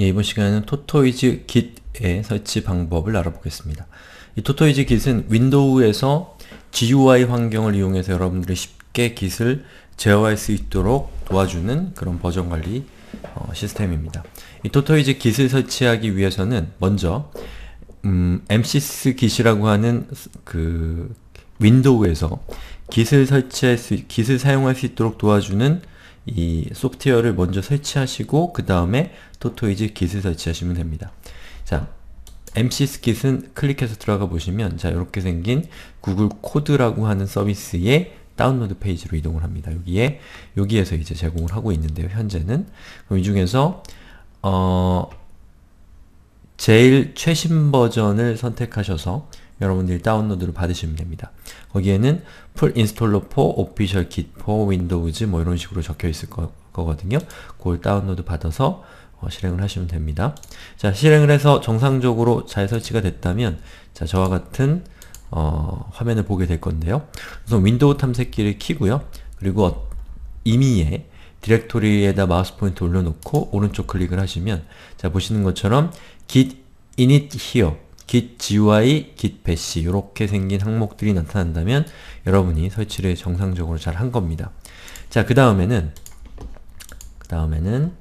예, 이번 시간에는 토토이즈 git의 설치 방법을 알아보겠습니다. 이 토토이즈 git은 윈도우에서 GUI 환경을 이용해서 여러분들이 쉽게 git을 제어할 수 있도록 도와주는 그런 버전 관리 어, 시스템입니다. 이 토토이즈 git을 설치하기 위해서는 먼저 음, m s s git이라고 하는 그 윈도우에서 git을 설치할 수, git을 사용할 수 있도록 도와주는 이 소프트웨어를 먼저 설치하시고 그 다음에 토토이즈 깃을 설치하시면 됩니다. 자, MC 스킷은 클릭해서 들어가 보시면 자 이렇게 생긴 구글 코드라고 하는 서비스의 다운로드 페이지로 이동을 합니다. 여기에 여기에서 이제 제공을 하고 있는데요. 현재는 그럼 이 중에서 어 제일 최신 버전을 선택하셔서 여러분들이 다운로드를 받으시면 됩니다. 거기에는 풀 인스톨러 포 오피셜 킷포 윈도우즈 뭐 이런 식으로 적혀 있을 거, 거든요 그걸 다운로드 받아서 어, 실행을 하시면 됩니다. 자, 실행을 해서 정상적으로 잘 설치가 됐다면 자, 저와 같은 어, 화면을 보게 될 건데요. 우선 윈도우 탐색기를 키고요. 그리고 어, 임의에 디렉토리에다 마우스 포인트 올려놓고 오른쪽 클릭을 하시면 자 보시는 것처럼 git init here git GUI, git p a s h 이렇게 생긴 항목들이 나타난다면 여러분이 설치를 정상적으로 잘 한 겁니다. 자, 그 다음에는 그 다음에는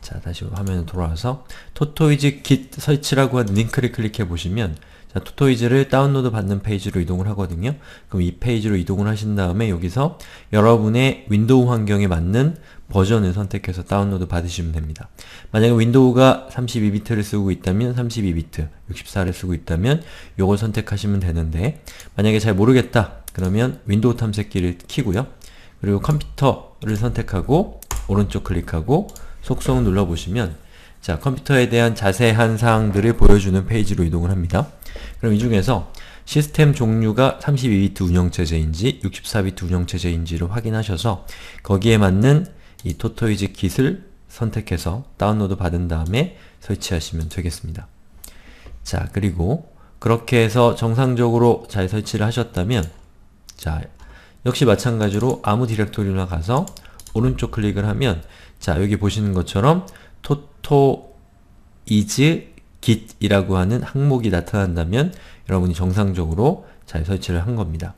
자, 다시 화면에 돌아와서 토토이즈 git 설치라고 한 링크를 클릭해 보시면 자, 토토이즈를 다운로드 받는 페이지로 이동을 하거든요. 그럼 이 페이지로 이동을 하신 다음에 여기서 여러분의 윈도우 환경에 맞는 버전을 선택해서 다운로드 받으시면 됩니다. 만약에 윈도우가 32비트를 쓰고 있다면 32비트, 64를 쓰고 있다면 요걸 선택하시면 되는데 만약에 잘 모르겠다 그러면 윈도우 탐색기를 키고요. 그리고 컴퓨터를 선택하고 오른쪽 클릭하고 속성 눌러보시면 자 컴퓨터에 대한 자세한 사항들을 보여주는 페이지로 이동을 합니다. 그럼 이 중에서 시스템 종류가 32비트 운영체제인지 64비트 운영체제인지를 확인하셔서 거기에 맞는 이 토토이즈 킷을 선택해서 다운로드 받은 다음에 설치하시면 되겠습니다. 자, 그리고 그렇게 해서 정상적으로 잘 설치를 하셨다면 자, 역시 마찬가지로 아무 디렉토리나 가서 오른쪽 클릭을 하면 자, 여기 보시는 것처럼 토토 이즈 git이라고 하는 항목이 나타난다면 여러분이 정상적으로 잘 설치를 한 겁니다.